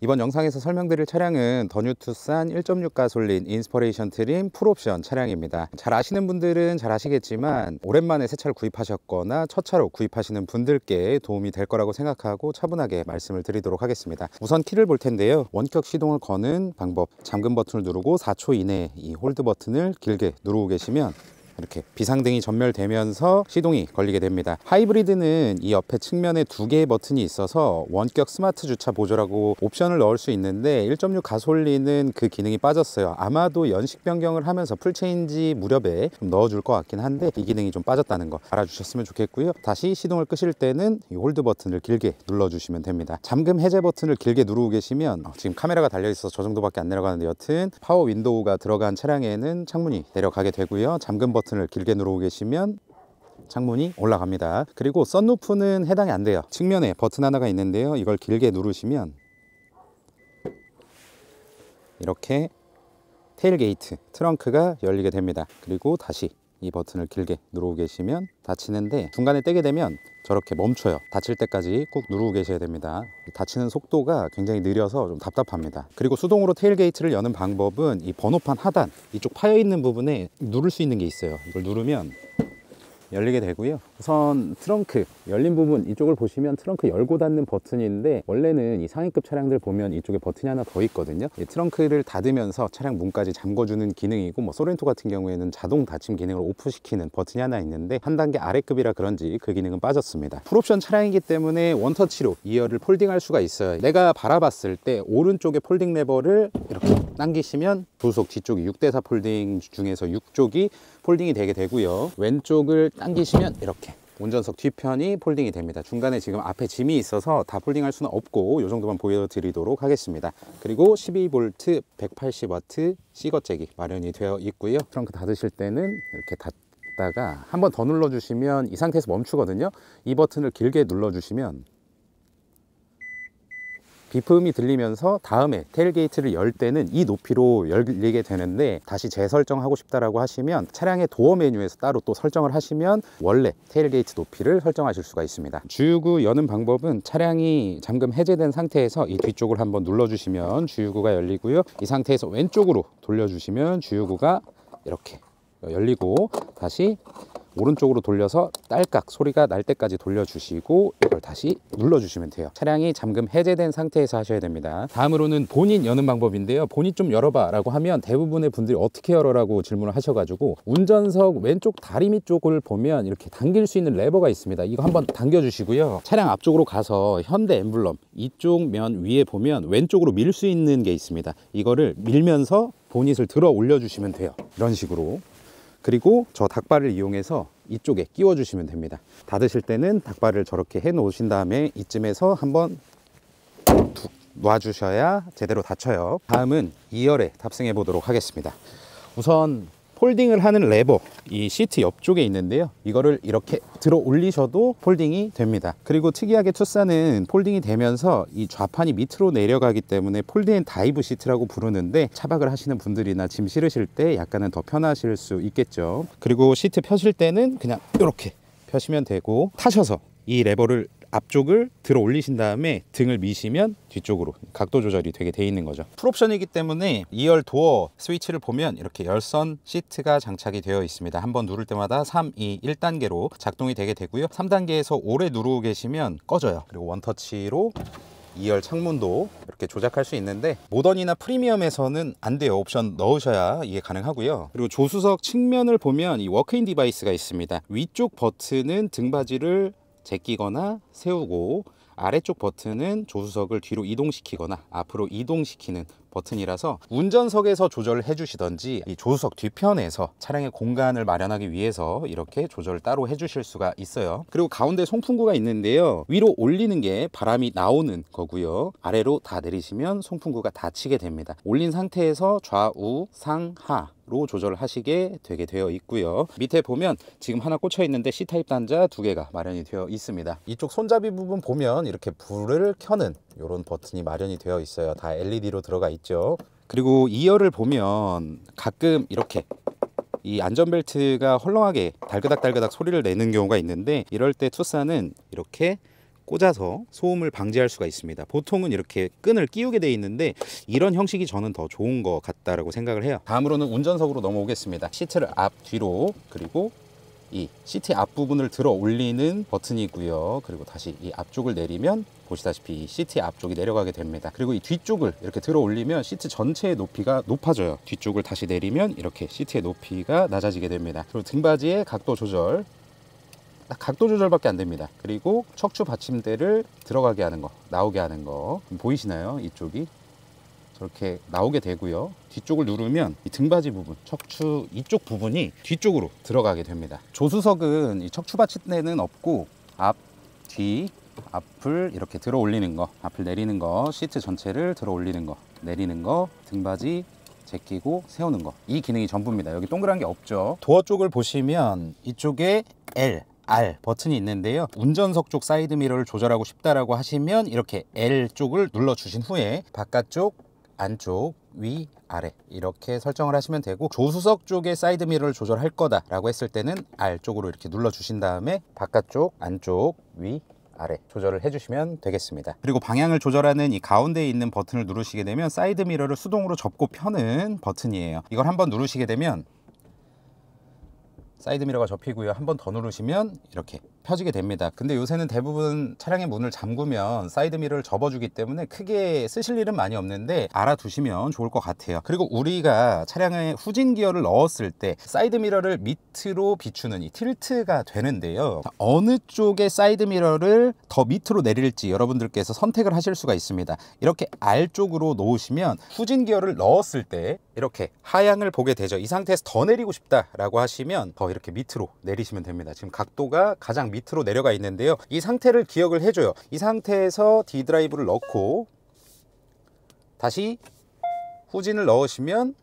이번 영상에서 설명드릴 차량은 더뉴투싼 1.6 가솔린 인스퍼레이션 트림 풀옵션 차량입니다. 잘 아시는 분들은 잘 아시겠지만 오랜만에 새 차를 구입하셨거나 첫 차로 구입하시는 분들께 도움이 될 거라고 생각하고 차분하게 말씀을 드리도록 하겠습니다. 우선 키를 볼 텐데요. 원격 시동을 거는 방법 잠금 버튼을 누르고 4초 이내에 이 홀드 버튼을 길게 누르고 계시면 이렇게 비상등이 전멸되면서 시동이 걸리게 됩니다 하이브리드는 이 옆에 측면에 두 개의 버튼이 있어서 원격 스마트 주차 보조라고 옵션을 넣을 수 있는데 1.6 가솔린은 그 기능이 빠졌어요 아마도 연식 변경을 하면서 풀체인지 무렵에 좀 넣어줄 것 같긴 한데 이 기능이 좀 빠졌다는 거 알아주셨으면 좋겠고요 다시 시동을 끄실 때는 이 홀드 버튼을 길게 눌러주시면 됩니다 잠금 해제 버튼을 길게 누르고 계시면 어, 지금 카메라가 달려있어서 저 정도밖에 안 내려가는데 여튼 파워 윈도우가 들어간 차량에는 창문이 내려가게 되고요 잠금 버튼 버튼을 길게 누르고 계시면 창문이 올라갑니다 그리고 썬루프는 해당이 안 돼요 측면에 버튼 하나가 있는데요 이걸 길게 누르시면 이렇게 테일게이트 트렁크가 열리게 됩니다 그리고 다시 이 버튼을 길게 누르고 계시면 닫히는데 중간에 떼게 되면 저렇게 멈춰요 다칠 때까지 꾹 누르고 계셔야 됩니다 다치는 속도가 굉장히 느려서 좀 답답합니다 그리고 수동으로 테일게이트를 여는 방법은 이 번호판 하단 이쪽 파여있는 부분에 누를 수 있는 게 있어요 이걸 누르면 열리게 되고요 우선 트렁크 열린 부분 이쪽을 보시면 트렁크 열고 닫는 버튼인데 원래는 이 상위급 차량들 보면 이쪽에 버튼이 하나 더 있거든요 트렁크를 닫으면서 차량 문까지 잠궈주는 기능이고 뭐 소렌토 같은 경우에는 자동 닫힘 기능을 오프시키는 버튼이 하나 있는데 한 단계 아래급이라 그런지 그 기능은 빠졌습니다 풀옵션 차량이기 때문에 원터치로 이어를 폴딩할 수가 있어요 내가 바라봤을 때 오른쪽에 폴딩 레버를 이렇게 당기시면 부속 뒤쪽 6대4 폴딩 중에서 6쪽이 폴딩이 되게 되고요 왼쪽을 당기시면 이렇게 운전석 뒤편이 폴딩이 됩니다 중간에 지금 앞에 짐이 있어서 다 폴딩할 수는 없고 이 정도만 보여드리도록 하겠습니다 그리고 12V 180W 시거잭이 마련이 되어 있고요 트렁크 닫으실 때는 이렇게 닫 다가 한 번 더 눌러주시면 이 상태에서 멈추거든요 이 버튼을 길게 눌러주시면 비품이 들리면서 다음에 테일게이트를 열 때는 이 높이로 열리게 되는데 다시 재설정하고 싶다라고 하시면 차량의 도어 메뉴에서 따로 또 설정을 하시면 원래 테일게이트 높이를 설정하실 수가 있습니다 주유구 여는 방법은 차량이 잠금 해제된 상태에서 이 뒤쪽을 한번 눌러주시면 주유구가 열리고요 이 상태에서 왼쪽으로 돌려주시면 주유구가 이렇게 열리고 다시 오른쪽으로 돌려서 딸깍 소리가 날 때까지 돌려주시고 이걸 다시 눌러주시면 돼요 차량이 잠금 해제된 상태에서 하셔야 됩니다 다음으로는 본인 여는 방법인데요 본인 좀 열어봐 라고 하면 대부분의 분들이 어떻게 열어라고 질문을 하셔가지고 운전석 왼쪽 다리미 쪽을 보면 이렇게 당길 수 있는 레버가 있습니다 이거 한번 당겨주시고요 차량 앞쪽으로 가서 현대 엠블럼 이쪽 면 위에 보면 왼쪽으로 밀 수 있는 게 있습니다 이거를 밀면서 보닛을 들어 올려주시면 돼요 이런 식으로 그리고 저 닭발을 이용해서 이쪽에 끼워 주시면 됩니다 다 드실 때는 닭발을 저렇게 해 놓으신 다음에 이쯤에서 한번 툭놔 주셔야 제대로 닫혀요 다음은 2열에 탑승해 보도록 하겠습니다 우선 폴딩을 하는 레버 이 시트 옆쪽에 있는데요 이거를 이렇게 들어 올리셔도 폴딩이 됩니다 그리고 특이하게 투싼은 폴딩이 되면서 이 좌판이 밑으로 내려가기 때문에 폴딩 다이브 시트라고 부르는데 차박을 하시는 분들이나 짐 실으실 때 약간은 더 편하실 수 있겠죠 그리고 시트 펴실 때는 그냥 이렇게 펴시면 되고 타셔서 이 레버를 앞쪽을 들어 올리신 다음에 등을 미시면 뒤쪽으로 각도 조절이 되게 돼 있는 거죠 풀옵션이기 때문에 2열 도어 스위치를 보면 이렇게 열선 시트가 장착이 되어 있습니다 한 번 누를 때마다 3, 2, 1단계로 작동이 되게 되고요 3단계에서 오래 누르고 계시면 꺼져요 그리고 원터치로 2열 창문도 이렇게 조작할 수 있는데 모던이나 프리미엄에서는 안 돼요 옵션 넣으셔야 이게 가능하고요 그리고 조수석 측면을 보면 이 워크인 디바이스가 있습니다 위쪽 버튼은 등받이를 제끼거나 세우고 아래쪽 버튼은 조수석을 뒤로 이동시키거나 앞으로 이동시키는 버튼이라서 운전석에서 조절을 해주시던지 이 조수석 뒤편에서 차량의 공간을 마련하기 위해서 이렇게 조절을 따로 해주실 수가 있어요 그리고 가운데 송풍구가 있는데요 위로 올리는 게 바람이 나오는 거고요 아래로 다 내리시면 송풍구가 닫히게 됩니다 올린 상태에서 좌우 상하 로 조절하시게 되게 되어 있고요 밑에 보면 지금 하나 꽂혀 있는데 C타입 단자 두 개가 마련이 되어 있습니다 이쪽 손잡이 부분 보면 이렇게 불을 켜는 이런 버튼이 마련이 되어 있어요 다 LED로 들어가 있죠 그리고 이열을 보면 가끔 이렇게 이 안전벨트가 헐렁하게 달그닥달그닥 소리를 내는 경우가 있는데 이럴 때 투싼은 이렇게 꽂아서 소음을 방지할 수가 있습니다. 보통은 이렇게 끈을 끼우게 돼 있는데 이런 형식이 저는 더 좋은 것 같다라고 생각을 해요. 다음으로는 운전석으로 넘어오겠습니다. 시트를 앞, 뒤로 그리고 이 시트 앞부분을 들어 올리는 버튼이고요. 그리고 다시 이 앞쪽을 내리면 보시다시피 이 시트 앞쪽이 내려가게 됩니다. 그리고 이 뒤쪽을 이렇게 들어 올리면 시트 전체의 높이가 높아져요. 뒤쪽을 다시 내리면 이렇게 시트의 높이가 낮아지게 됩니다. 그리고 등받이의 각도 조절 각도 조절밖에 안 됩니다 그리고 척추 받침대를 들어가게 하는 거 나오게 하는 거 보이시나요 이쪽이 저렇게 나오게 되고요 뒤쪽을 누르면 등받이 부분 척추 이쪽 부분이 뒤쪽으로 들어가게 됩니다 조수석은 척추 받침대는 없고 앞, 뒤, 앞을 이렇게 들어 올리는 거 앞을 내리는 거 시트 전체를 들어 올리는 거 내리는 거 등받이 제끼고 세우는 거 이 기능이 전부입니다 여기 동그란 게 없죠 도어 쪽을 보시면 이쪽에 L R 버튼이 있는데요 운전석 쪽 사이드미러를 조절하고 싶다라고 하시면 이렇게 L 쪽을 눌러 주신 후에 바깥쪽 안쪽 위 아래 이렇게 설정을 하시면 되고 조수석 쪽에 사이드미러를 조절할 거다 라고 했을 때는 R 쪽으로 이렇게 눌러 주신 다음에 바깥쪽 안쪽 위 아래 조절을 해주시면 되겠습니다 그리고 방향을 조절하는 이 가운데에 있는 버튼을 누르시게 되면 사이드미러를 수동으로 접고 펴는 버튼이에요 이걸 한번 누르시게 되면 사이드미러가 접히고요 한 번 더 누르시면 이렇게 펴지게 됩니다. 근데 요새는 대부분 차량의 문을 잠그면 사이드미러를 접어주기 때문에 크게 쓰실 일은 많이 없는데 알아두시면 좋을 것 같아요. 그리고 우리가 차량에 후진 기어를 넣었을 때 사이드미러를 밑으로 비추는 이 틸트가 되는데요. 어느 쪽의 사이드미러를 더 밑으로 내릴지 여러분들께서 선택을 하실 수가 있습니다. 이렇게 R쪽으로 놓으시면 후진 기어를 넣었을 때 이렇게 하향을 보게 되죠. 이 상태에서 더 내리고 싶다라고 하시면 더 이렇게 밑으로 내리시면 됩니다. 지금 각도가 가장 밑 밑으로 내려가 있는데요 이 상태를 기억을 해줘요 이 상태에서 D 드라이브를 넣고 다시 후진을 넣으시면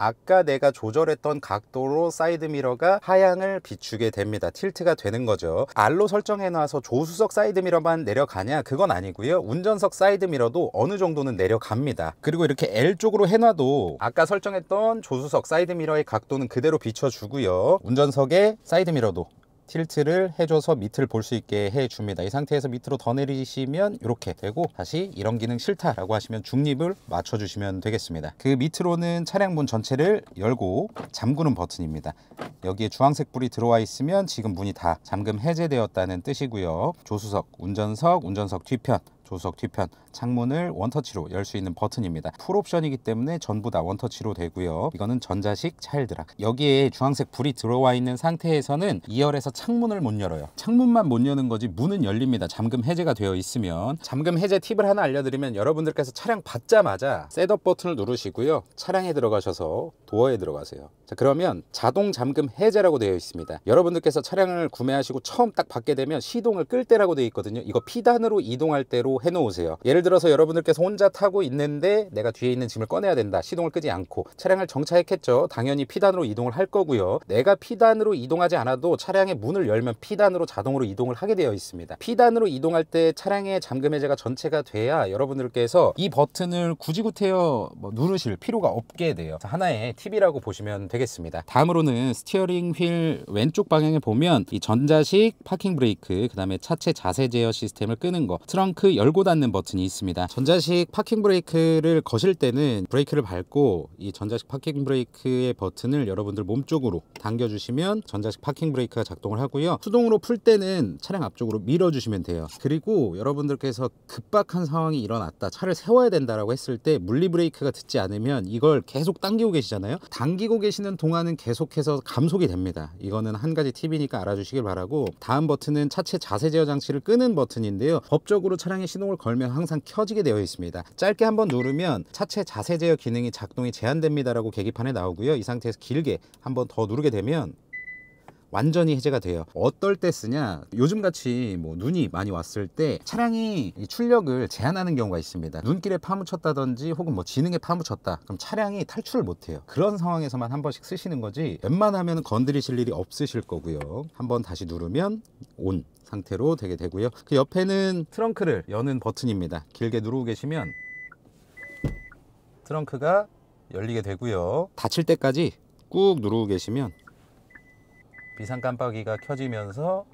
아까 내가 조절했던 각도로 사이드 미러가 하향을 비추게 됩니다. 틸트가 되는 거죠. 알로 설정해놔서 조수석 사이드 미러만 내려가냐? 그건 아니고요. 운전석 사이드 미러도 어느 정도는 내려갑니다. 그리고 이렇게 L쪽으로 해놔도 아까 설정했던 조수석 사이드 미러의 각도는 그대로 비춰주고요. 운전석의 사이드 미러도 틸트를 해줘서 밑을 볼 수 있게 해줍니다. 이 상태에서 밑으로 더 내리시면 이렇게 되고 다시 이런 기능 싫다라고 하시면 중립을 맞춰주시면 되겠습니다. 그 밑으로는 차량 문 전체를 열고 잠그는 버튼입니다. 여기에 주황색 불이 들어와 있으면 지금 문이 다 잠금 해제되었다는 뜻이고요. 조수석, 운전석, 운전석 뒤편 조석 뒤편 창문을 원터치로 열 수 있는 버튼입니다. 풀 옵션이기 때문에 전부 다 원터치로 되고요. 이거는 전자식 차일드락. 여기에 주황색 불이 들어와 있는 상태에서는 2열에서 창문을 못 열어요. 창문만 못 여는 거지 문은 열립니다. 잠금 해제가 되어 있으면. 잠금 해제 팁을 하나 알려드리면 여러분들께서 차량 받자마자 셋업 버튼을 누르시고요. 차량에 들어가셔서 도어에 들어가세요. 자, 그러면 자동 잠금 해제라고 되어 있습니다. 여러분들께서 차량을 구매하시고 처음 딱 받게 되면 시동을 끌 때라고 되어 있거든요. 이거 피단으로 이동할 때로 해놓으세요. 예를 들어서 여러분들께서 혼자 타고 있는데 내가 뒤에 있는 짐을 꺼내야 된다. 시동을 끄지 않고 차량을 정차했겠죠. 당연히 피단으로 이동을 할 거고요. 내가 피단으로 이동하지 않아도 차량의 문을 열면 피단으로 자동으로 이동을 하게 되어 있습니다. 피단으로 이동할 때 차량의 잠금 해제가 전체가 돼야 여러분들께서 이 버튼을 굳이 구태여 뭐 누르실 필요가 없게 돼요. 하나의 팁이라고 보시면 되겠습니다. 다음으로는 스티어링 휠 왼쪽 방향에 보면 이 전자식 파킹 브레이크, 그 다음에 차체 자세 제어 시스템을 끄는 거, 트렁크 열 열고 닫는 버튼이 있습니다 전자식 파킹 브레이크를 거실 때는 브레이크를 밟고 이 전자식 파킹 브레이크의 버튼을 여러분들 몸쪽으로 당겨 주시면 전자식 파킹 브레이크가 작동을 하고요 수동으로 풀 때는 차량 앞쪽으로 밀어 주시면 돼요 그리고 여러분들께서 급박한 상황이 일어났다 차를 세워야 된다라고 했을 때 물리 브레이크가 듣지 않으면 이걸 계속 당기고 계시잖아요 당기고 계시는 동안은 계속해서 감속이 됩니다 이거는 한 가지 팁이니까 알아주시길 바라고 다음 버튼은 차체 자세 제어 장치를 끄는 버튼인데요 법적으로 차량의 신호을 걸면 항상 켜지게 되어 있습니다. 짧게 한번 누르면 차체 자세 제어 기능이 작동이 제한됩니다라고 계기판에 나오고요. 이 상태에서 길게 한번 더 누르게 되면 완전히 해제가 돼요 어떨 때 쓰냐 요즘같이 뭐 눈이 많이 왔을 때 차량이 출력을 제한하는 경우가 있습니다 눈길에 파묻혔다든지 혹은 뭐 지능에 파묻혔다 그럼 차량이 탈출을 못해요 그런 상황에서만 한 번씩 쓰시는 거지 웬만하면 건드리실 일이 없으실 거고요 한 번 다시 누르면 온 상태로 되게 되고요 그 옆에는 트렁크를 여는 버튼입니다 길게 누르고 계시면 트렁크가 열리게 되고요 닫힐 때까지 꾹 누르고 계시면 비상 깜빡이가 켜지면서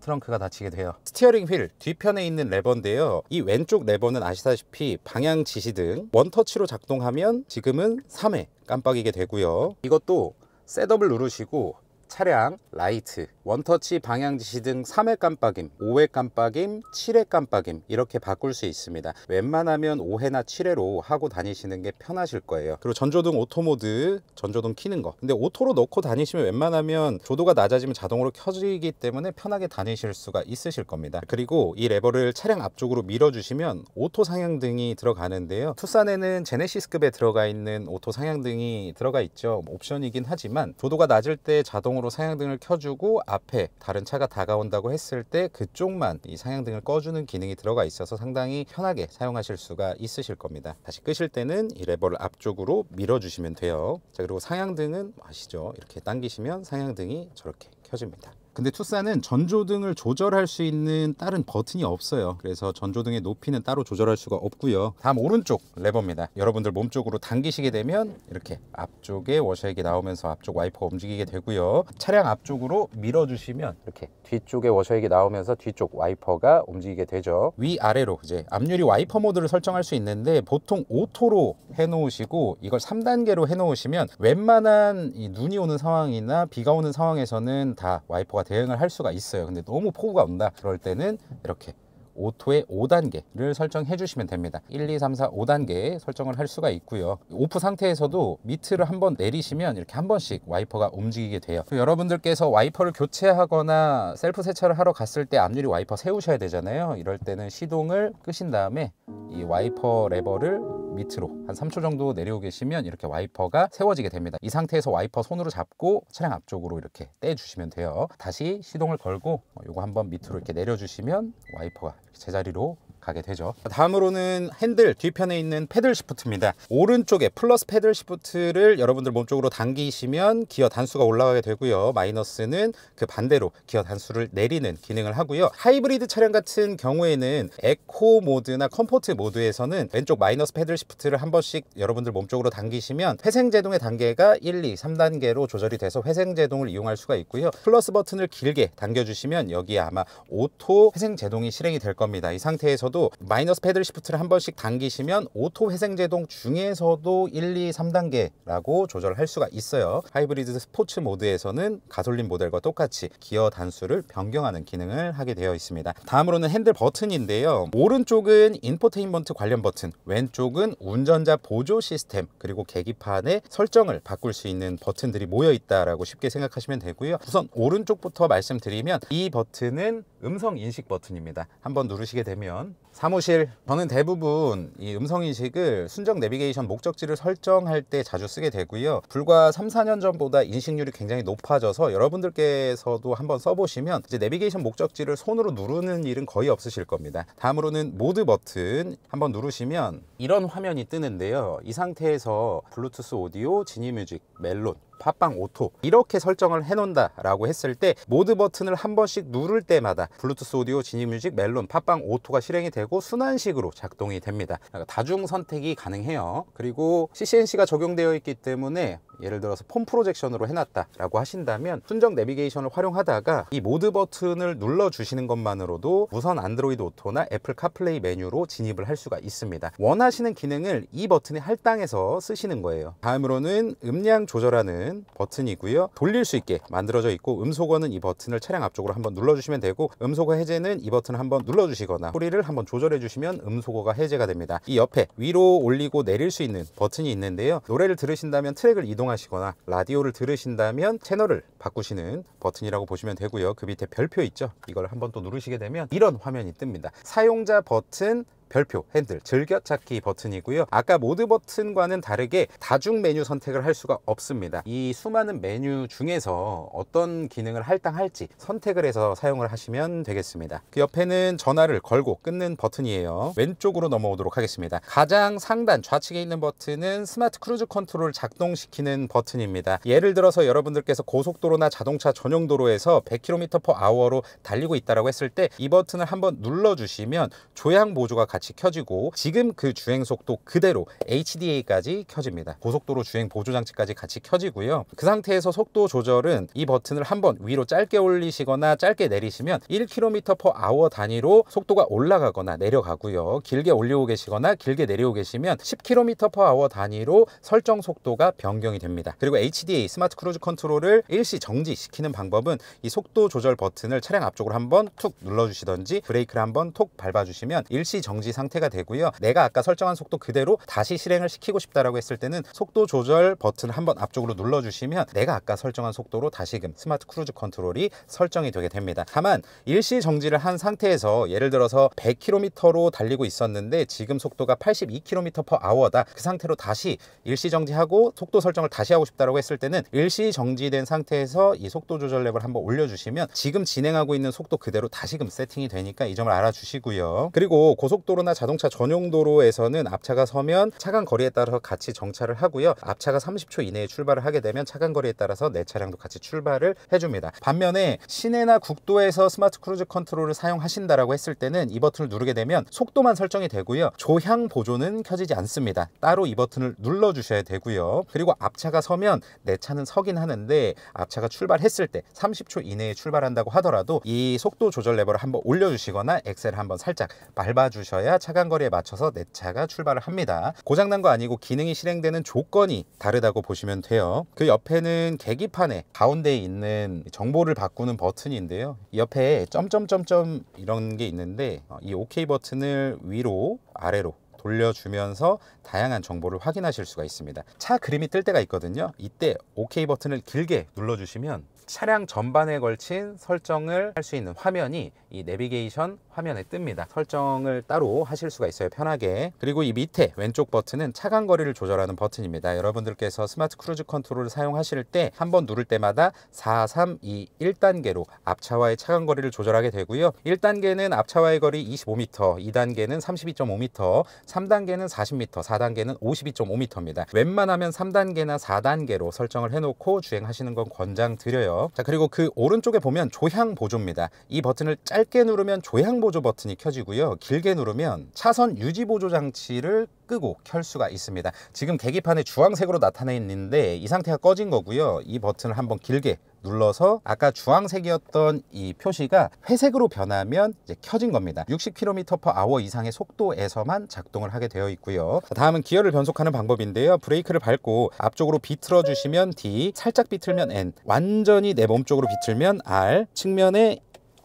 트렁크가 닫히게 돼요 스티어링 휠 뒤편에 있는 레버인데요 이 왼쪽 레버는 아시다시피 방향 지시등 원터치로 작동하면 지금은 3회 깜빡이게 되고요 이것도 셋업을 누르시고 차량, 라이트, 원터치 방향 지시 등 3회 깜빡임, 5회 깜빡임, 7회 깜빡임 이렇게 바꿀 수 있습니다. 웬만하면 5회나 7회로 하고 다니시는 게 편하실 거예요. 그리고 전조등 오토 모드, 전조등 키는 거. 근데 오토로 넣고 다니시면 웬만하면 조도가 낮아지면 자동으로 켜지기 때문에 편하게 다니실 수가 있으실 겁니다. 그리고 이 레버를 차량 앞쪽으로 밀어주시면 오토 상향등이 들어가는데요. 투싼에는 제네시스급에 들어가 있는 오토 상향등이 들어가 있죠. 옵션이긴 하지만 조도가 낮을 때 자동으로 자동으로 상향등을 켜주고 앞에 다른 차가 다가온다고 했을 때 그쪽만 이 상향등을 꺼주는 기능이 들어가 있어서 상당히 편하게 사용하실 수가 있으실 겁니다 다시 끄실 때는 이 레버를 앞쪽으로 밀어주시면 돼요 자 그리고 상향등은 아시죠 이렇게 당기시면 상향등이 저렇게 켜집니다 근데 투싼은 전조등을 조절할 수 있는 다른 버튼이 없어요 그래서 전조등의 높이는 따로 조절할 수가 없고요 다음 오른쪽 레버입니다 여러분들 몸쪽으로 당기시게 되면 이렇게 앞쪽에 워셔액이 나오면서 앞쪽 와이퍼 움직이게 되고요 차량 앞쪽으로 밀어주시면 이렇게 뒤쪽에 워셔액이 나오면서 뒤쪽 와이퍼가 움직이게 되죠 위아래로 이제 앞유리 와이퍼 모드를 설정할 수 있는데 보통 오토로 해놓으시고 이걸 3단계로 해놓으시면 웬만한 눈이 오는 상황이나 비가 오는 상황에서는 다 와이퍼가 대응을 할 수가 있어요 근데 너무 폭우가 온다 그럴 때는 이렇게 오토의 5단계를 설정해 주시면 됩니다 1, 2, 3, 4, 5단계 설정을 할 수가 있고요 오프 상태에서도 미트를 한번 내리시면 이렇게 한 번씩 와이퍼가 움직이게 돼요 그 여러분들께서 와이퍼를 교체하거나 셀프 세차를 하러 갔을 때 앞유리 와이퍼 세우셔야 되잖아요 이럴 때는 시동을 끄신 다음에 이 와이퍼 레버를 밑으로 한 3초 정도 내려 오 계시면 이렇게 와이퍼가 세워지게 됩니다 이 상태에서 와이퍼 손으로 잡고 차량 앞쪽으로 이렇게 떼주시면 돼요 다시 시동을 걸고 이거 어, 한번 밑으로 이렇게 내려주시면 와이퍼가 제자리로 가게 되죠 다음으로는 핸들 뒤편에 있는 패들 시프트입니다 오른쪽에 플러스 패들 시프트를 여러분들 몸쪽으로 당기시면 기어 단수가 올라가게 되고요 마이너스는 그 반대로 기어 단수를 내리는 기능을 하고요 하이브리드 차량 같은 경우에는 에코 모드나 컴포트 모드에서는 왼쪽 마이너스 패들 시프트를 한 번씩 여러분들 몸쪽으로 당기시면 회생제동의 단계가 1, 2, 3단계로 조절이 돼서 회생제동을 이용할 수가 있고요 플러스 버튼을 길게 당겨주시면 여기에 아마 오토 회생제동이 실행이 될 겁니다 이 상태에서 중에서도 마이너스 패들 시프트를 한 번씩 당기시면 오토 회생 제동 중에서도 1, 2, 3단계라고 조절할 수가 있어요. 하이브리드 스포츠 모드에서는 가솔린 모델과 똑같이 기어 단수를 변경하는 기능을 하게 되어 있습니다. 다음으로는 핸들 버튼인데요. 오른쪽은 인포테인먼트 관련 버튼, 왼쪽은 운전자 보조 시스템, 그리고 계기판의 설정을 바꿀 수 있는 버튼들이 모여 있다라고 쉽게 생각하시면 되고요. 우선 오른쪽부터 말씀드리면 이 버튼은 음성 인식 버튼입니다 한번 누르시게 되면 사무실 저는 대부분 이 음성 인식을 순정 내비게이션 목적지를 설정할 때 자주 쓰게 되고요 불과 3, 4년 전보다 인식률이 굉장히 높아져서 여러분들께서도 한번 써보시면 이제 내비게이션 목적지를 손으로 누르는 일은 거의 없으실 겁니다 다음으로는 모드 버튼 한번 누르시면 이런 화면이 뜨는데요 이 상태에서 블루투스 오디오, 지니 뮤직, 멜론 팟빵 오토 이렇게 설정을 해놓는다 라고 했을 때 모드 버튼을 한 번씩 누를 때마다 블루투스 오디오 진입뮤직 멜론 팟빵 오토가 실행이 되고 순환식으로 작동이 됩니다 그러니까 다중 선택이 가능해요 그리고 CCNC가 적용되어 있기 때문에 예를 들어서 폼 프로젝션으로 해놨다 라고 하신다면 순정 내비게이션을 활용하다가 이 모드 버튼을 눌러 주시는 것만으로도 무선 안드로이드 오토나 애플 카플레이 메뉴로 진입을 할 수가 있습니다 원하시는 기능을 이 버튼에 할당해서 쓰시는 거예요 다음으로는 음량 조절하는 있는 버튼이고요. 돌릴 수 있게 만들어져 있고 음소거는 이 버튼을 차량 앞쪽으로 한번 눌러주시면 되고 음소거 해제는 이 버튼을 한번 눌러주시거나 소리를 한번 조절해 주시면 음소거가 해제가 됩니다. 이 옆에 위로 올리고 내릴 수 있는 버튼이 있는데요. 노래를 들으신다면 트랙을 이동하시거나 라디오를 들으신다면 채널을 바꾸시는 버튼이라고 보시면 되고요. 그 밑에 별표 있죠? 이걸 한번 또 누르시게 되면 이런 화면이 뜹니다. 사용자 버튼 별표, 핸들, 즐겨찾기 버튼이고요. 아까 모드 버튼과는 다르게 다중 메뉴 선택을 할 수가 없습니다. 이 수많은 메뉴 중에서 어떤 기능을 할당할지 선택을 해서 사용을 하시면 되겠습니다. 그 옆에는 전화를 걸고 끊는 버튼이에요. 왼쪽으로 넘어오도록 하겠습니다. 가장 상단 좌측에 있는 버튼은 스마트 크루즈 컨트롤 작동시키는 버튼입니다. 예를 들어서 여러분들께서 고속도로나 자동차 전용 도로에서 100km/h로 달리고 있다고 했을 때 이 버튼을 한번 눌러주시면 조향 보조가 같이 같이 켜지고 지금 그 주행 속도 그대로 HDA까지 켜집니다. 고속도로 주행 보조 장치까지 같이 켜지고요. 그 상태에서 속도 조절은 이 버튼을 한번 위로 짧게 올리시거나 짧게 내리시면 1km/h 단위로 속도가 올라가거나 내려가고요. 길게 올리고 계시거나 길게 내려오고 계시면 10km/h 단위로 설정 속도가 변경이 됩니다. 그리고 HDA 스마트 크루즈 컨트롤을 일시 정지시키는 방법은 이 속도 조절 버튼을 차량 앞쪽으로 한번 툭 눌러주시던지 브레이크를 한번 톡 밟아주시면 일시 정지 상태가 되고요 내가 아까 설정한 속도 그대로 다시 실행을 시키고 싶다라고 했을 때는 속도 조절 버튼을 한번 앞쪽으로 눌러주시면 내가 아까 설정한 속도로 다시금 스마트 크루즈 컨트롤이 설정이 되게 됩니다 다만 일시 정지를 한 상태에서 예를 들어서 100km로 달리고 있었는데 지금 속도가 82km/h다 그 상태로 다시 일시 정지하고 속도 설정을 다시 하고 싶다라고 했을 때는 일시 정지된 상태에서 이 속도 조절 랩을 한번 올려주시면 지금 진행하고 있는 속도 그대로 다시금 세팅이 되니까 이 점을 알아주시고요 그리고 고속도로 고속도로나 자동차 전용 도로에서는 앞차가 서면 차간 거리에 따라서 같이 정차를 하고요. 앞차가 30초 이내에 출발을 하게 되면 차간 거리에 따라서 내 네 차량도 같이 출발을 해줍니다. 반면에 시내나 국도에서 스마트 크루즈 컨트롤을 사용하신다라고 했을 때는 이 버튼을 누르게 되면 속도만 설정이 되고요. 조향 보조는 켜지지 않습니다. 따로 이 버튼을 눌러 주셔야 되고요. 그리고 앞차가 서면 내 네 차는 서긴 하는데 앞차가 출발했을 때 30초 이내에 출발한다고 하더라도 이 속도 조절 레버를 한번 올려 주시거나 엑셀 을 한번 살짝 밟아 주셔야 있어야 차간 거리에 맞춰서 내 네 차가 출발을 합니다. 고장난 거 아니고 기능이 실행되는 조건이 다르다고 보시면 돼요. 그 옆에는 계기판에 가운데 있는 정보를 바꾸는 버튼인데요. 옆에 점점점점 이런 게 있는데 어, 이 OK 버튼을 위로 아래로 돌려주면서 다양한 정보를 확인하실 수가 있습니다 차 그림이 뜰 때가 있거든요 이때 OK 버튼을 길게 눌러주시면 차량 전반에 걸친 설정을 할 수 있는 화면이 이 내비게이션 화면에 뜹니다 설정을 따로 하실 수가 있어요 편하게 그리고 이 밑에 왼쪽 버튼은 차간 거리를 조절하는 버튼입니다 여러분들께서 스마트 크루즈 컨트롤을 사용하실 때 한번 누를 때마다 4, 3, 2, 1단계로 앞차와의 차간 거리를 조절하게 되고요 1단계는 앞차와의 거리 25m 2단계는 32.5m 3단계는 40m 4단계는 52.5m입니다 웬만하면 3단계나 4단계로 설정을 해놓고 주행하시는 건 권장 드려요 있고요. 자 그리고 그 오른쪽에 보면 조향 보조입니다. 이 버튼을 짧게 누르면 조향 보조 버튼이 켜지고요. 길게 누르면 차선 유지 보조 장치를 끄고 켤 수가 있습니다. 지금 계기판에 주황색으로 나타나 있는데 이 상태가 꺼진 거고요. 이 버튼을 한번 길게 눌러서 아까 주황색이었던 이 표시가 회색으로 변하면 이제 켜진 겁니다. 60km/h 이상의 속도에서만 작동을 하게 되어 있고요. 다음은 기어를 변속하는 방법인데요. 브레이크를 밟고 앞쪽으로 비틀어 주시면 D, 살짝 비틀면 N, 완전히 내 몸쪽으로 비틀면 R, 측면에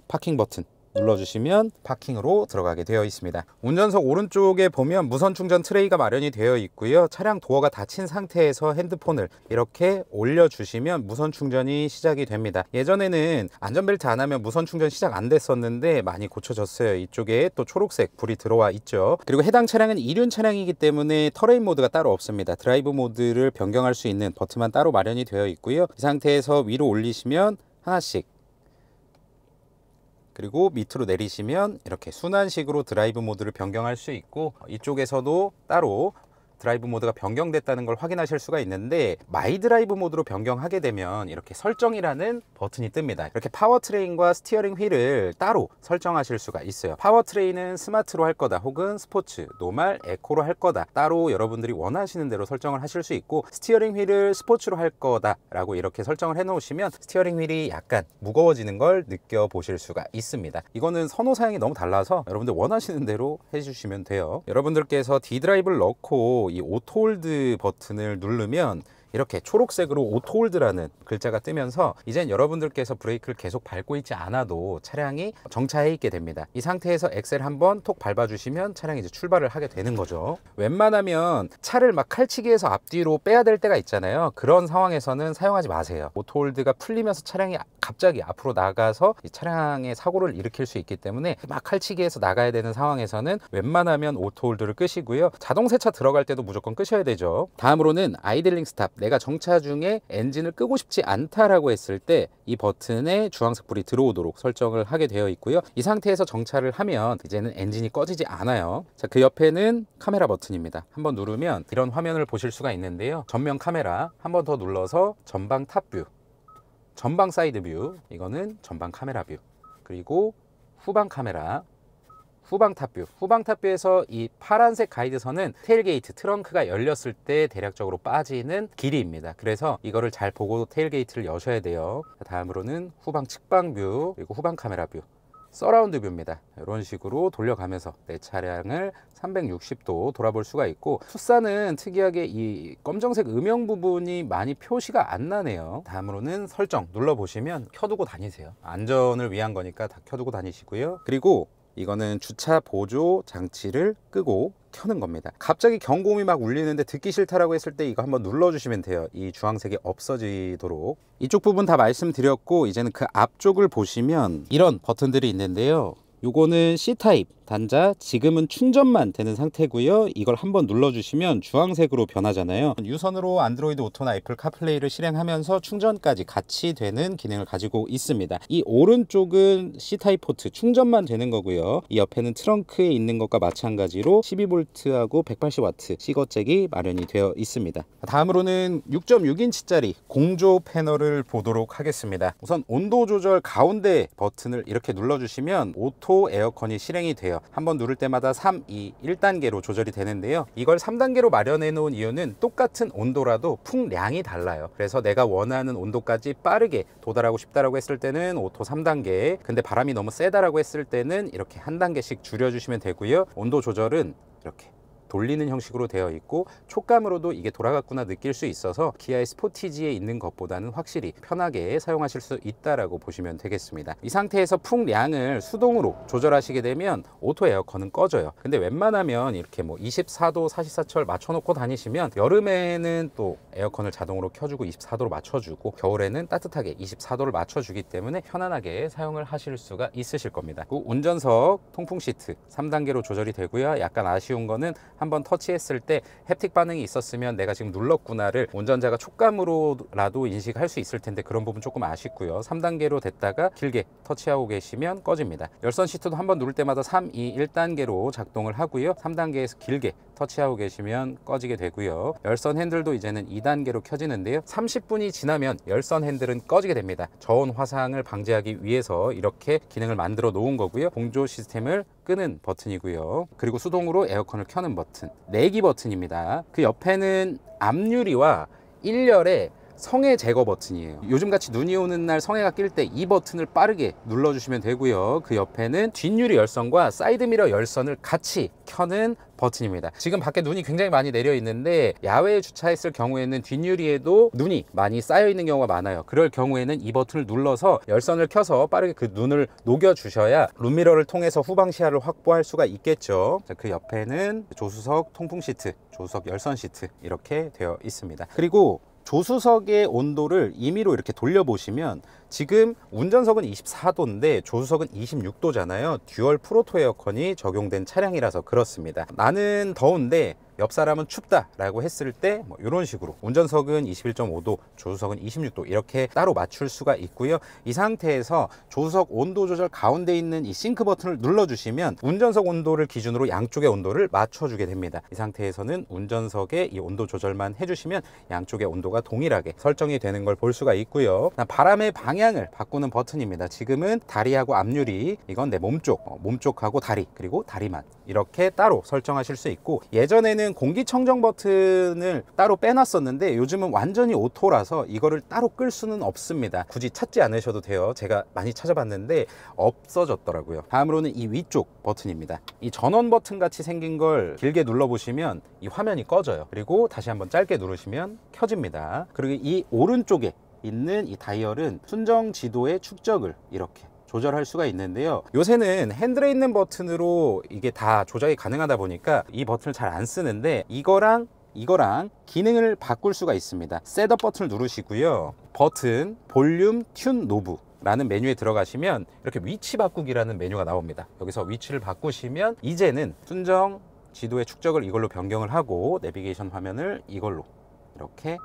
파킹 버튼 눌러주시면 파킹으로 들어가게 되어 있습니다 운전석 오른쪽에 보면 무선 충전 트레이가 마련이 되어 있고요 차량 도어가 닫힌 상태에서 핸드폰을 이렇게 올려주시면 무선 충전이 시작이 됩니다 예전에는 안전벨트 안 하면 무선 충전 시작 안 됐었는데 많이 고쳐졌어요 이쪽에 또 초록색 불이 들어와 있죠 그리고 해당 차량은 이륜 차량이기 때문에 터레인 모드가 따로 없습니다 드라이브 모드를 변경할 수 있는 버튼만 따로 마련이 되어 있고요 이 상태에서 위로 올리시면 하나씩 그리고 밑으로 내리시면 이렇게 순환식으로 드라이브 모드를 변경할 수 있고 이쪽에서도 따로 드라이브 모드가 변경됐다는 걸 확인하실 수가 있는데 마이 드라이브 모드로 변경하게 되면 이렇게 설정이라는 버튼이 뜹니다 이렇게 파워트레인과 스티어링 휠을 따로 설정하실 수가 있어요 파워트레인은 스마트로 할 거다 혹은 스포츠, 노말, 에코로 할 거다 따로 여러분들이 원하시는 대로 설정을 하실 수 있고 스티어링 휠을 스포츠로 할 거다 라고 이렇게 설정을 해 놓으시면 스티어링 휠이 약간 무거워지는 걸 느껴보실 수가 있습니다 이거는 선호 사양이 너무 달라서 여러분들 원하시는 대로 해주시면 돼요 여러분들께서 D 드라이브를 넣고 이 오토홀드 버튼을 누르면 이렇게 초록색으로 오토홀드라는 글자가 뜨면서 이젠 여러분들께서 브레이크를 계속 밟고 있지 않아도 차량이 정차해 있게 됩니다 이 상태에서 엑셀 한번 톡 밟아주시면 차량이 이제 출발을 하게 되는 거죠 웬만하면 차를 막 칼치기해서 앞뒤로 빼야 될 때가 있잖아요 그런 상황에서는 사용하지 마세요 오토홀드가 풀리면서 차량이 갑자기 앞으로 나가서 차량의 사고를 일으킬 수 있기 때문에 막 칼치기해서 나가야 되는 상황에서는 웬만하면 오토홀드를 끄시고요 자동 세차 들어갈 때도 무조건 끄셔야 되죠 다음으로는 아이들링 스탑 내가 정차 중에 엔진을 끄고 싶지 않다라고 했을 때 이 버튼에 주황색 불이 들어오도록 설정을 하게 되어 있고요. 이 상태에서 정차를 하면 이제는 엔진이 꺼지지 않아요. 자, 그 옆에는 카메라 버튼입니다. 한번 누르면 이런 화면을 보실 수가 있는데요. 전면 카메라 한번 더 눌러서 전방 탑뷰, 전방 사이드 뷰, 이거는 전방 카메라 뷰, 그리고 후방 카메라, 후방탑뷰 후방탑뷰에서 이 파란색 가이드선은 테일게이트 트렁크가 열렸을 때 대략적으로 빠지는 길이입니다 그래서 이거를 잘 보고 테일게이트를 여셔야 돼요 다음으로는 후방 측방뷰 그리고 후방 카메라뷰 서라운드 뷰입니다 이런 식으로 돌려가면서 내 차량을 360도 돌아볼 수가 있고 투싼은 특이하게 이 검정색 음영 부분이 많이 표시가 안 나네요 다음으로는 설정 눌러보시면 켜두고 다니세요 안전을 위한 거니까 다 켜두고 다니시고요 그리고 이거는 주차 보조 장치를 끄고 켜는 겁니다 갑자기 경고음이 막 울리는데 듣기 싫다라고 했을 때 이거 한번 눌러주시면 돼요 이 주황색이 없어지도록 이쪽 부분 다 말씀드렸고 이제는 그 앞쪽을 보시면 이런 버튼들이 있는데요 요거는 C타입 단자 지금은 충전만 되는 상태고요 이걸 한번 눌러주시면 주황색으로 변하잖아요 유선으로 안드로이드 오토나 애플 카플레이를 실행하면서 충전까지 같이 되는 기능을 가지고 있습니다 이 오른쪽은 C타입 포트 충전만 되는 거고요 이 옆에는 트렁크에 있는 것과 마찬가지로 12V하고 180W 시거잭이 마련이 되어 있습니다 다음으로는 6.6인치짜리 공조 패널을 보도록 하겠습니다 우선 온도 조절 가운데 버튼을 이렇게 눌러주시면 오토 에어컨이 실행이 돼요 있어요 한번 누를 때마다 3, 2, 1단계로 조절이 되는데요 이걸 3단계로 마련해 놓은 이유는 똑같은 온도라도 풍량이 달라요 그래서 내가 원하는 온도까지 빠르게 도달하고 싶다라고 했을 때는 오토 3단계 근데 바람이 너무 세다라고 했을 때는 이렇게 한 단계씩 줄여주시면 되고요 온도 조절은 이렇게 돌리는 형식으로 되어 있고 촉감으로도 이게 돌아갔구나 느낄 수 있어서 기아의 스포티지에 있는 것보다는 확실히 편하게 사용하실 수 있다라고 보시면 되겠습니다. 이 상태에서 풍량을 수동으로 조절하시게 되면 오토 에어컨은 꺼져요. 근데 웬만하면 이렇게 뭐 24도 44철 맞춰놓고 다니시면 여름에는 또 에어컨을 자동으로 켜주고 24도로 맞춰주고 겨울에는 따뜻하게 24도를 맞춰주기 때문에 편안하게 사용을 하실 수가 있으실 겁니다. 그 운전석 통풍 시트 3단계로 조절이 되고요. 약간 아쉬운 거는 한번 터치했을 때 햅틱 반응이 있었으면 내가 지금 눌렀구나를 운전자가 촉감으로라도 인식할 수 있을 텐데 그런 부분 조금 아쉽고요 3단계로 됐다가 길게 터치하고 계시면 꺼집니다 열선 시트도 한번 누를 때마다 3, 2, 1단계로 작동을 하고요 3단계에서 길게 터치하고 계시면 꺼지게 되고요 열선 핸들도 이제는 2단계로 켜지는데요 30분이 지나면 열선 핸들은 꺼지게 됩니다 저온 화상을 방지하기 위해서 이렇게 기능을 만들어 놓은 거고요 공조 시스템을 끄는 버튼이고요 그리고 수동으로 에어컨을 켜는 버튼 내기 버튼입니다 그 옆에는 앞유리와 1열에 성해 제거 버튼이에요 요즘같이 눈이 오는 날 성해가 낄 때 이 버튼을 빠르게 눌러주시면 되고요 그 옆에는 뒷유리 열선과 사이드미러 열선을 같이 켜는 버튼입니다 지금 밖에 눈이 굉장히 많이 내려 있는데 야외에 주차했을 경우에는 뒷유리에도 눈이 많이 쌓여 있는 경우가 많아요 그럴 경우에는 이 버튼을 눌러서 열선을 켜서 빠르게 그 눈을 녹여 주셔야 룸미러를 통해서 후방 시야를 확보할 수가 있겠죠 그 옆에는 조수석 통풍 시트 조수석 열선 시트 이렇게 되어 있습니다 그리고 조수석의 온도를 임의로 이렇게 돌려보시면 지금 운전석은 24도인데 조수석은 26도잖아요 듀얼 프로토 에어컨이 적용된 차량이라서 그렇습니다 나는 더운데 옆 사람은 춥다라고 했을 때 뭐 이런 식으로 운전석은 21.5도, 조수석은 26도 이렇게 따로 맞출 수가 있고요. 이 상태에서 조수석 온도 조절 가운데 있는 이 싱크 버튼을 눌러주시면 운전석 온도를 기준으로 양쪽의 온도를 맞춰주게 됩니다. 이 상태에서는 운전석의 이 온도 조절만 해주시면 양쪽의 온도가 동일하게 설정이 되는 걸 볼 수가 있고요. 바람의 방향을 바꾸는 버튼입니다. 지금은 다리하고 앞유리 이건 내 몸쪽, 어, 몸쪽하고 다리 그리고 다리만 이렇게 따로 설정하실 수 있고 예전에는 때는 공기청정 버튼을 따로 빼놨었는데 요즘은 완전히 오토라서 이거를 따로 끌 수는 없습니다 굳이 찾지 않으셔도 돼요 제가 많이 찾아봤는데 없어졌더라고요 다음으로는 이 위쪽 버튼입니다 이 전원 버튼 같이 생긴 걸 길게 눌러보시면 이 화면이 꺼져요 그리고 다시 한번 짧게 누르시면 켜집니다 그리고 이 오른쪽에 있는 이 다이얼은 순정 지도의 축적을 이렇게 조절할 수가 있는데요 요새는 핸들에 있는 버튼으로 이게 다 조작이 가능하다 보니까 이 버튼을 잘 안 쓰는데 이거랑 이거랑 기능을 바꿀 수가 있습니다 셋업 버튼을 누르시고요 버튼 볼륨 튠 노브 라는 메뉴에 들어가시면 이렇게 위치 바꾸기라는 메뉴가 나옵니다 여기서 위치를 바꾸시면 이제는 순정 지도의 축적을 이걸로 변경을 하고 내비게이션 화면을 이걸로 이렇게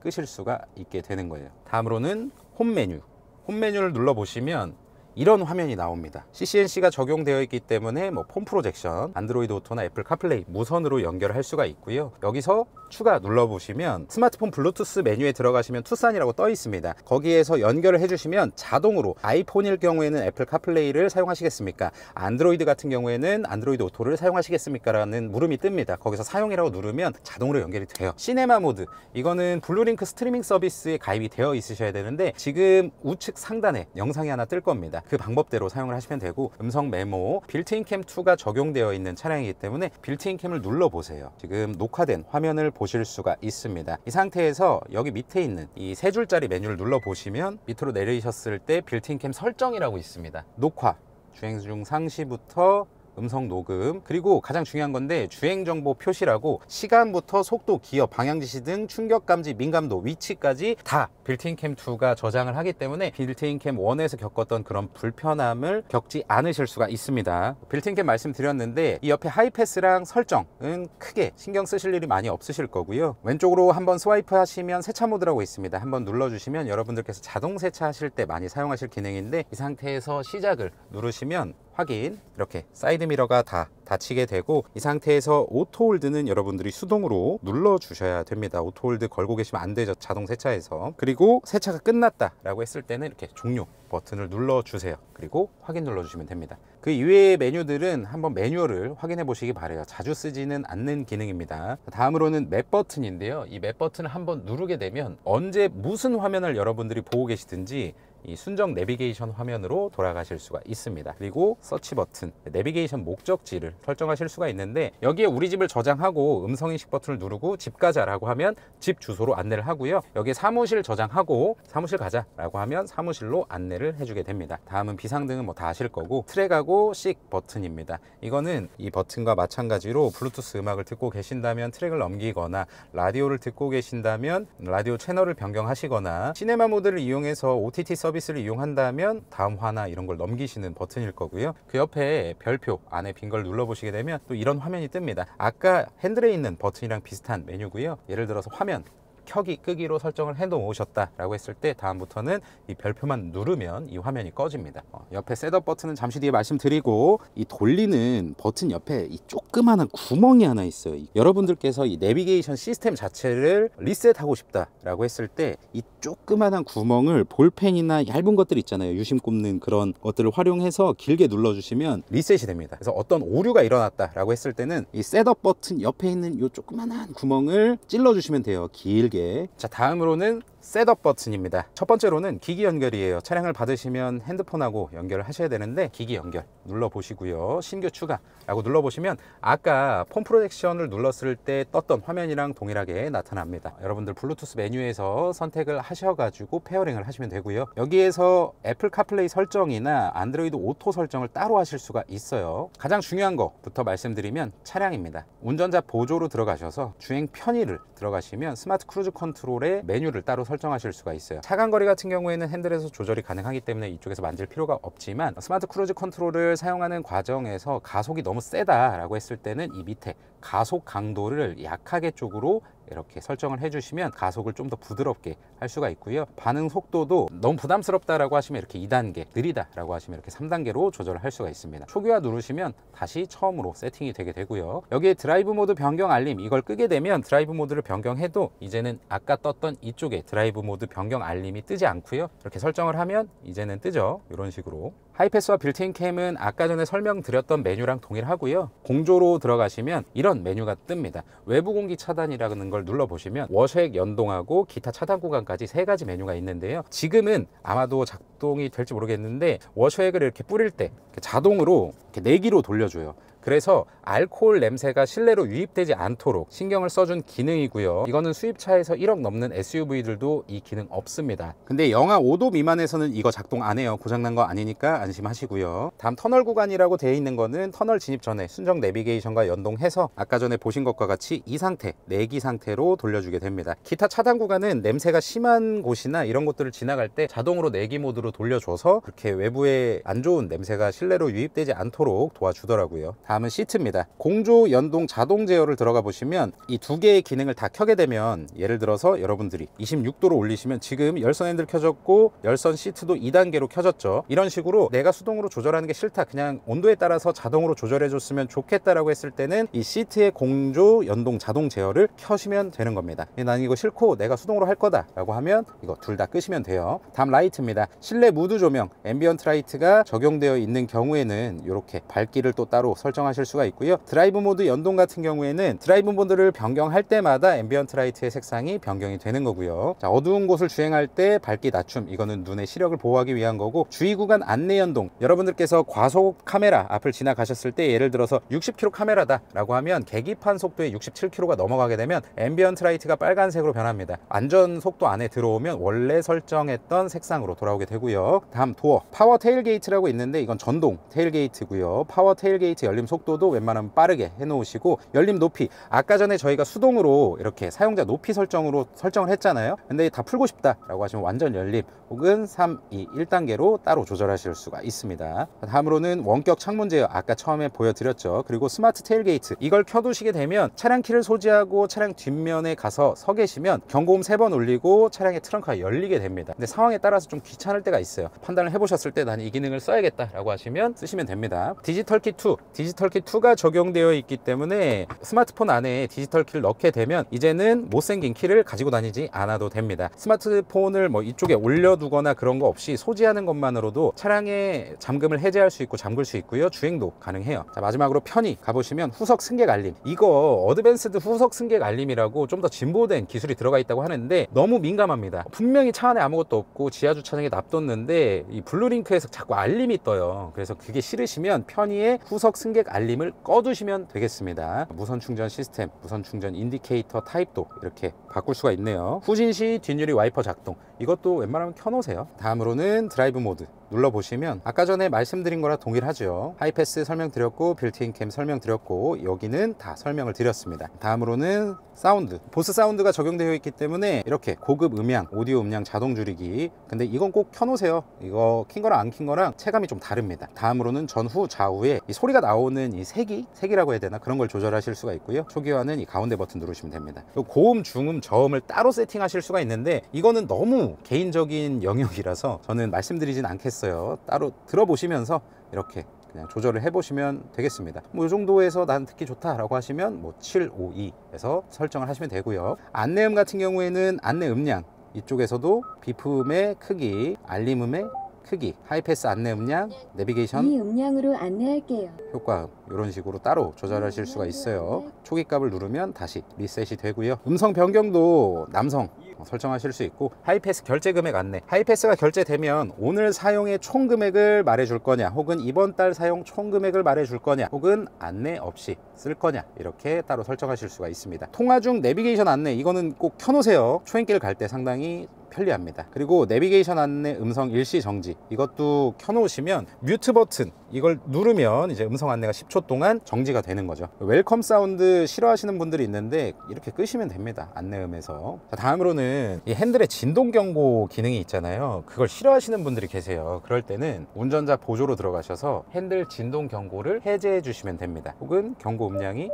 끄실 수가 있게 되는 거예요 다음으로는 홈 메뉴 홈 메뉴를 눌러 보시면 이런 화면이 나옵니다 CCNC가 적용되어 있기 때문에 뭐폼 프로젝션 안드로이드 오토나 애플 카플레이 무선으로 연결할 수가 있고요 여기서 추가 눌러보시면 스마트폰 블루투스 메뉴에 들어가시면 투싼이라고 떠 있습니다. 거기에서 연결을 해주시면 자동으로 아이폰일 경우에는 애플 카플레이를 사용하시겠습니까? 안드로이드 같은 경우에는 안드로이드 오토를 사용하시겠습니까? 라는 물음이 뜹니다. 거기서 사용이라고 누르면 자동으로 연결이 돼요. 시네마 모드 이거는 블루링크 스트리밍 서비스에 가입이 되어 있으셔야 되는데 지금 우측 상단에 영상이 하나 뜰 겁니다. 그 방법대로 사용을 하시면 되고 음성 메모 빌트인 캠2가 적용되어 있는 차량이기 때문에 빌트인 캠을 눌러보세요. 지금 녹화된 화면을 보실 수가 있습니다 이 상태에서 여기 밑에 있는 이 세 줄짜리 메뉴를 눌러 보시면 밑으로 내리셨을 때 빌트인캠 설정이라고 있습니다 녹화 주행 중 상시부터 음성 녹음 그리고 가장 중요한 건데 주행 정보 표시라고 시간부터 속도 기어 방향 지시 등 충격 감지 민감도 위치까지 다 빌트인 캠 2가 저장을 하기 때문에 빌트인 캠 1에서 겪었던 그런 불편함을 겪지 않으실 수가 있습니다 빌트인 캠 말씀드렸는데 이 옆에 하이패스랑 설정은 크게 신경 쓰실 일이 많이 없으실 거고요 왼쪽으로 한번 스와이프 하시면 세차 모드라고 있습니다 한번 눌러주시면 여러분들께서 자동 세차하실 때 많이 사용하실 기능인데 이 상태에서 시작을 누르시면 확인 이렇게 사이드 미러가 다 닫히게 되고 이 상태에서 오토홀드는 여러분들이 수동으로 눌러 주셔야 됩니다 오토홀드 걸고 계시면 안 되죠 자동 세차에서 그리고 세차가 끝났다 라고 했을 때는 이렇게 종료 버튼을 눌러 주세요 그리고 확인 눌러 주시면 됩니다 그 이외의 메뉴들은 한번 매뉴얼을 확인해 보시기 바래요 자주 쓰지는 않는 기능입니다 다음으로는 맵 버튼인데요 이 맵 버튼을 한번 누르게 되면 언제 무슨 화면을 여러분들이 보고 계시든지 이 순정 내비게이션 화면으로 돌아가실 수가 있습니다 그리고 서치 버튼 내비게이션 목적지를 설정하실 수가 있는데 여기에 우리 집을 저장하고 음성인식 버튼을 누르고 집 가자라고 하면 집 주소로 안내를 하고요 여기 에 사무실 저장하고 사무실 가자 라고 하면 사무실로 안내를 해주게 됩니다 다음은 비상등은 뭐 다 아실 거고 트랙하고 씩 버튼입니다 이거는 이 버튼과 마찬가지로 블루투스 음악을 듣고 계신다면 트랙을 넘기거나 라디오를 듣고 계신다면 라디오 채널을 변경하시거나 시네마 모드를 이용해서 OTT 서비스 서비스를 이용한다면 다음 화나 이런 걸 넘기시는 버튼일 거고요 그 옆에 별표 안에 빈 걸 눌러보시게 되면 또 이런 화면이 뜹니다 아까 핸들에 있는 버튼이랑 비슷한 메뉴고요 예를 들어서 화면 켜기 끄기로 설정을 해 놓으셨다라고 했을 때 다음부터는 이 별표만 누르면 이 화면이 꺼집니다. 어, 옆에 셋업 버튼은 잠시 뒤에 말씀드리고 이 돌리는 버튼 옆에 이 조그마한 구멍이 하나 있어요. 여러분들께서 이 내비게이션 시스템 자체를 리셋하고 싶다라고 했을 때 이 조그마한 구멍을 볼펜이나 얇은 것들 있잖아요. 유심 꼽는 그런 것들을 활용해서 길게 눌러주시면 리셋이 됩니다. 그래서 어떤 오류가 일어났다라고 했을 때는 이 셋업 버튼 옆에 있는 이 조그마한 구멍을 찔러주시면 돼요. 길게 자, 다음으로는 셋업 버튼입니다 첫 번째로는 기기 연결이에요 차량을 받으시면 핸드폰하고 연결을 하셔야 되는데 기기 연결 눌러보시고요 신규 추가 라고 눌러보시면 아까 폰 프로젝션을 눌렀을 때 떴던 화면이랑 동일하게 나타납니다 여러분들 블루투스 메뉴에서 선택을 하셔가지고 페어링을 하시면 되고요 여기에서 애플 카플레이 설정이나 안드로이드 오토 설정을 따로 하실 수가 있어요 가장 중요한 거부터 말씀드리면 차량입니다 운전자 보조로 들어가셔서 주행 편의를 들어가시면 스마트 크루즈 컨트롤의 메뉴를 따로 설정 설정하실 수가 있어요 차간거리 같은 경우에는 핸들에서 조절이 가능하기 때문에 이쪽에서 만질 필요가 없지만 스마트 크루즈 컨트롤을 사용하는 과정에서 가속이 너무 세다라고 했을 때는 이 밑에 가속 강도를 약하게 쪽으로 이렇게 설정을 해주시면 가속을 좀 더 부드럽게 할 수가 있고요. 반응 속도도 너무 부담스럽다라고 하시면 이렇게 2단계, 느리다라고 하시면 이렇게 3단계로 조절을 할 수가 있습니다. 초기화 누르시면 다시 처음으로 세팅이 되게 되고요. 여기에 드라이브 모드 변경 알림 이걸 끄게 되면 드라이브 모드를 변경해도 이제는 아까 떴던 이쪽에 드라이브 모드 변경 알림이 뜨지 않고요. 이렇게 설정을 하면 이제는 뜨죠. 이런 식으로 하이패스와 빌트인 캠은 아까 전에 설명드렸던 메뉴랑 동일하고요. 공조로 들어가시면 이런 메뉴가 뜹니다. 외부 공기 차단이라는 걸 눌러보시면 워셔액 연동하고 기타 차단 구간까지 세 가지 메뉴가 있는데요. 지금은 아마도 작동이 될지 모르겠는데 워셔액을 이렇게 뿌릴 때 자동으로 이렇게 내기로 돌려줘요. 그래서 알코올 냄새가 실내로 유입되지 않도록 신경을 써준 기능이고요 이거는 수입차에서 1억 넘는 SUV들도 이 기능 없습니다 근데 영하 5도 미만에서는 이거 작동 안 해요 고장난 거 아니니까 안심하시고요 다음 터널 구간이라고 되어 있는 거는 터널 진입 전에 순정 내비게이션과 연동해서 아까 전에 보신 것과 같이 이 상태 내기 상태로 돌려주게 됩니다 기타 차단 구간은 냄새가 심한 곳이나 이런 것들을 지나갈 때 자동으로 내기 모드로 돌려줘서 그렇게 외부에 안 좋은 냄새가 실내로 유입되지 않도록 도와주더라고요 다음 남은 시트입니다 공조 연동 자동 제어를 들어가 보시면 이 두 개의 기능을 다 켜게 되면 예를 들어서 여러분들이 26도로 올리시면 지금 열선 핸들 켜졌고 열선 시트도 2단계로 켜졌죠 이런 식으로 내가 수동으로 조절하는 게 싫다 그냥 온도에 따라서 자동으로 조절해 줬으면 좋겠다라고 했을 때는 이 시트의 공조 연동 자동 제어를 켜시면 되는 겁니다 예, 난 이거 싫고 내가 수동으로 할 거다 라고 하면 이거 둘 다 끄시면 돼요 다음 라이트입니다 실내 무드 조명 앰비언트 라이트가 적용되어 있는 경우에는 이렇게 밝기를 또 따로 설정 설정하실 수가 있고요. 드라이브 모드 연동 같은 경우에는 드라이브 모드를 변경할 때마다 앰비언트 라이트의 색상이 변경이 되는 거고요. 자, 어두운 곳을 주행할 때 밝기 낮춤 이거는 눈의 시력을 보호하기 위한 거고 주의 구간 안내 연동 여러분들께서 과속 카메라 앞을 지나가셨을 때 예를 들어서 60km 카메라다 라고 하면 계기판 속도의 67km가 넘어가게 되면 앰비언트 라이트가 빨간색으로 변합니다. 안전 속도 안에 들어오면 원래 설정했던 색상으로 돌아오게 되고요. 다음 도어 파워 테일게이트라고 있는데 이건 전동 테일게이트고요. 파워 테일게이트 열림 속도도 웬만하면 빠르게 해놓으시고 열림 높이 아까 전에 저희가 수동으로 이렇게 사용자 높이 설정으로 설정을 했잖아요 근데 다 풀고 싶다 라고 하시면 완전 열림 혹은 3, 2, 1단계로 따로 조절하실 수가 있습니다 다음으로는 원격 창문 제어 아까 처음에 보여드렸죠 그리고 스마트 테일게이트 이걸 켜두시게 되면 차량 키를 소지하고 차량 뒷면에 가서 서 계시면 경고음 3번 울리고 차량의 트렁크가 열리게 됩니다 근데 상황에 따라서 좀 귀찮을 때가 있어요 판단을 해보셨을 때 나는 이 기능을 써야겠다 라고 하시면 쓰시면 됩니다 디지털키 2 디지털 디지털 키 2가 적용되어 있기 때문에 스마트폰 안에 디지털 키를 넣게 되면 이제는 못생긴 키를 가지고 다니지 않아도 됩니다. 스마트폰을 뭐 이쪽에 올려두거나 그런 거 없이 소지하는 것만으로도 차량의 잠금을 해제할 수 있고 잠글 수 있고요. 주행도 가능해요. 자, 마지막으로 편히 가보시면 후석 승객 알림. 이거 어드밴스드 후석 승객 알림이라고 좀 더 진보된 기술이 들어가 있다고 하는데 너무 민감합니다. 분명히 차 안에 아무것도 없고 지하 주차장에 납뒀는데 이 블루링크에서 자꾸 알림이 떠요. 그래서 그게 싫으시면 편의에 후석 승객 알림을 꺼두시면 되겠습니다 무선 충전 시스템 무선 충전 인디케이터 타입도 이렇게 바꿀 수가 있네요 후진시 뒷유리 와이퍼 작동 이것도 웬만하면 켜놓으세요 다음으로는 드라이브 모드 눌러보시면 아까 전에 말씀드린 거랑 동일하죠 하이패스 설명드렸고 빌트인 캠 설명드렸고 여기는 다 설명을 드렸습니다 다음으로는 사운드 보스 사운드가 적용되어 있기 때문에 이렇게 고급 음향 오디오 음향 자동 줄이기 근데 이건 꼭 켜놓으세요 이거 킨 거랑 안킨 거랑 체감이 좀 다릅니다 다음으로는 전후 좌우에 이 소리가 나오는 이 색이 색이라고 해야 되나 그런 걸 조절하실 수가 있고요 초기화는 이 가운데 버튼 누르시면 됩니다 고음 중음 저음을 따로 세팅하실 수가 있는데 이거는 너무 개인적인 영역이라서 저는 말씀드리진 않겠어요. 따로 들어보시면서 이렇게 그냥 조절을 해보시면 되겠습니다 뭐 이 정도에서 난 듣기 좋다라고 하시면 뭐 752에서 설정을 하시면 되고요 안내음 같은 경우에는 안내 음량 이쪽에서도 비품의 크기, 알림음의 크기, 하이패스 안내 음량, 내비게이션 이 음량으로 안내할게요 효과음 이런 식으로 따로 조절하실 수가 있어요 초기 값을 누르면 다시 리셋이 되고요 음성 변경도 남성 어, 설정하실 수 있고 하이패스 결제 금액 안내 하이패스가 결제되면 오늘 사용의 총 금액을 말해줄 거냐 혹은 이번 달 사용 총 금액을 말해줄 거냐 혹은 안내 없이 쓸 거냐 이렇게 따로 설정하실 수가 있습니다 통화 중 내비게이션 안내 이거는 꼭 켜놓으세요 초행길 갈 때 상당히 편리합니다 그리고 내비게이션 안내 음성 일시 정지 이것도 켜놓으시면 뮤트 버튼 이걸 누르면 이제 음성 안내가 10초 동안 정지가 되는 거죠 웰컴 사운드 싫어하시는 분들이 있는데 이렇게 끄시면 됩니다 안내음에서 자, 다음으로는 보면이 핸들에 진동 경고 기능이 있잖아요 그걸 싫어하시는 분들이 계세요 그럴 때는 운전자 보조로 들어가셔서 핸들 진동 경고를 해제해 주시면 됩니다 혹은 경고 음량이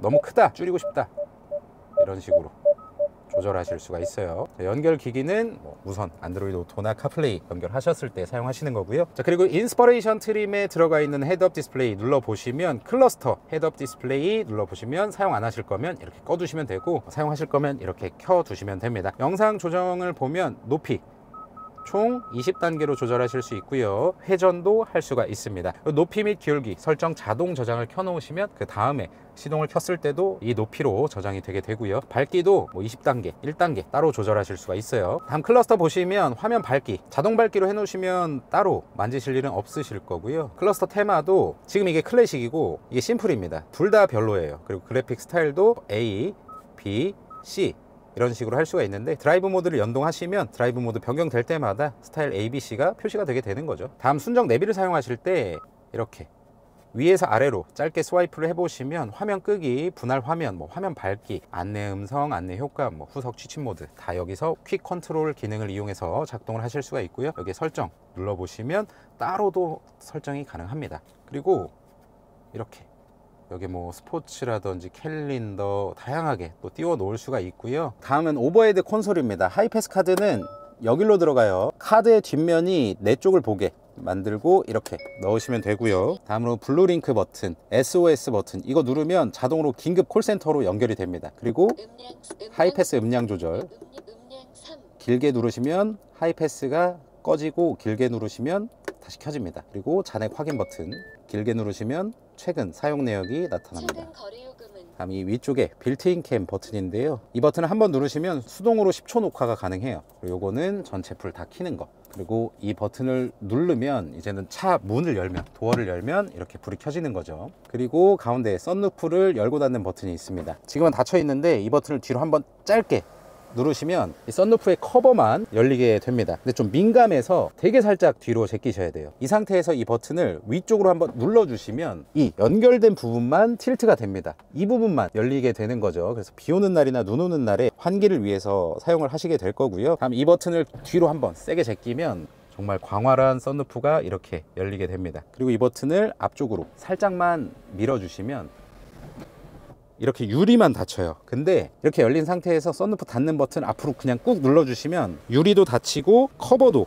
너무 크다 줄이고 싶다 이런 식으로 조절하실 수가 있어요 자, 네, 연결 기기는 뭐 무선 안드로이드 오토나 카플레이 연결하셨을 때 사용하시는 거고요 자 그리고 인스퍼레이션 트림에 들어가 있는 헤드업 디스플레이 눌러보시면 클러스터 헤드업 디스플레이 눌러보시면 사용 안 하실 거면 이렇게 꺼두시면 되고 사용하실 거면 이렇게 켜두시면 됩니다 영상 조정을 보면 높이 총 20단계로 조절하실 수 있고요 회전도 할 수가 있습니다 높이 및 기울기 설정 자동 저장을 켜놓으시면 그 다음에 시동을 켰을 때도 이 높이로 저장이 되게 되고요 밝기도 뭐 20단계 1단계 따로 조절하실 수가 있어요 다음 클러스터 보시면 화면 밝기 자동 밝기로 해놓으시면 따로 만지실 일은 없으실 거고요 클러스터 테마도 지금 이게 클래식이고 이게 심플입니다 둘 다 별로예요 그리고 그래픽 스타일도 A, B, C 이런 식으로 할 수가 있는데 드라이브 모드를 연동하시면 드라이브 모드 변경될 때마다 스타일 ABC가 표시가 되게 되는 거죠 다음 순정 내비를 사용하실 때 이렇게 위에서 아래로 짧게 스와이프를 해보시면 화면 끄기, 분할 화면, 뭐 화면 밝기, 안내 음성, 안내 효과, 뭐 후석 취침 모드 다 여기서 퀵 컨트롤 기능을 이용해서 작동을 하실 수가 있고요 여기 설정 눌러보시면 따로도 설정이 가능합니다 그리고 이렇게 여기 뭐 스포츠라든지 캘린더 다양하게 또 띄워 놓을 수가 있고요 다음은 오버헤드 콘솔입니다 하이패스 카드는 여기로 들어가요 카드의 뒷면이 내 쪽을 보게 만들고 이렇게 넣으시면 되고요 다음으로 블루링크 버튼 SOS 버튼 이거 누르면 자동으로 긴급 콜센터로 연결이 됩니다 그리고 하이패스 음량 조절 길게 누르시면 하이패스가 꺼지고 길게 누르시면 다시 켜집니다 그리고 잔액 확인 버튼 길게 누르시면 최근 사용 내역이 나타납니다. 다음 이 위쪽에 빌트인 캠 버튼인데요. 이 버튼을 한번 누르시면 수동으로 10초 녹화가 가능해요. 그리고 요거는 전체 풀다 키는 거. 그리고 이 버튼을 누르면 이제는 차 문을 열면 도어를 열면 이렇게 불이 켜지는 거죠 그리고 가운데 썬루프를 열고 닫는 버튼이 있습니다 지금은 닫혀 있는데 이 버튼을 뒤로 한번 짧게 누르시면 이 썬루프의 커버만 열리게 됩니다 근데 좀 민감해서 되게 살짝 뒤로 제끼셔야 돼요 이 상태에서 이 버튼을 위쪽으로 한번 눌러주시면 이 연결된 부분만 틸트가 됩니다 이 부분만 열리게 되는 거죠 그래서 비 오는 날이나 눈 오는 날에 환기를 위해서 사용을 하시게 될 거고요 다음 이 버튼을 뒤로 한번 세게 제끼면 정말 광활한 썬루프가 이렇게 열리게 됩니다 그리고 이 버튼을 앞쪽으로 살짝만 밀어주시면 이렇게 유리만 닫혀요 근데 이렇게 열린 상태에서 썬루프 닫는 버튼 앞으로 그냥 꾹 눌러주시면 유리도 닫히고 커버도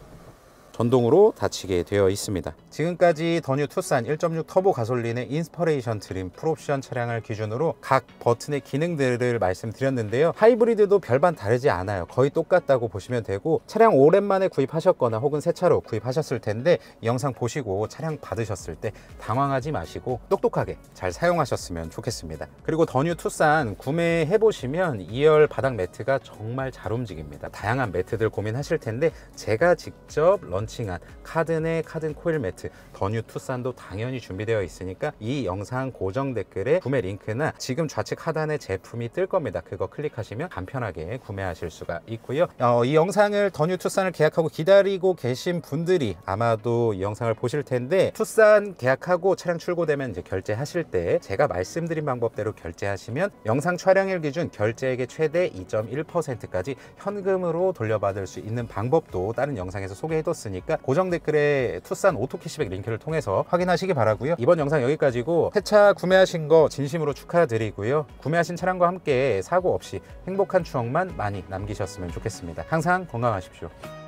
전동으로 닫히게 되어 있습니다. 지금까지 더뉴 투싼 1.6 터보 가솔린의 인스퍼레이션 트림 풀옵션 차량을 기준으로 각 버튼의 기능들을 말씀드렸는데요. 하이브리드도 별반 다르지 않아요. 거의 똑같다고 보시면 되고 차량 오랜만에 구입하셨거나 혹은 새 차로 구입하셨을 텐데 영상 보시고 차량 받으셨을 때 당황하지 마시고 똑똑하게 잘 사용하셨으면 좋겠습니다. 그리고 더뉴 투싼 구매해 보시면 2열 바닥 매트가 정말 잘 움직입니다. 다양한 매트들 고민하실 텐데 제가 직접 런 런칭한 카든의 카든 코일 매트, 더뉴 투싼도 당연히 준비되어 있으니까 이 영상 고정 댓글에 구매 링크나 지금 좌측 하단에 제품이 뜰 겁니다. 그거 클릭하시면 간편하게 구매하실 수가 있고요. 어, 이 영상을 더뉴 투싼을 계약하고 기다리고 계신 분들이 아마도 이 영상을 보실 텐데 투싼 계약하고 차량 출고되면 이제 결제하실 때 제가 말씀드린 방법대로 결제하시면 영상 촬영일 기준 결제액의 최대 2.1%까지 현금으로 돌려받을 수 있는 방법도 다른 영상에서 소개해뒀으니 있으니까 고정 댓글에 투싼 오토 캐시백 링크를 통해서 확인하시기 바라고요 이번 영상 여기까지고 새 차 구매하신 거 진심으로 축하드리고요 구매하신 차량과 함께 사고 없이 행복한 추억만 많이 남기셨으면 좋겠습니다 항상 건강하십시오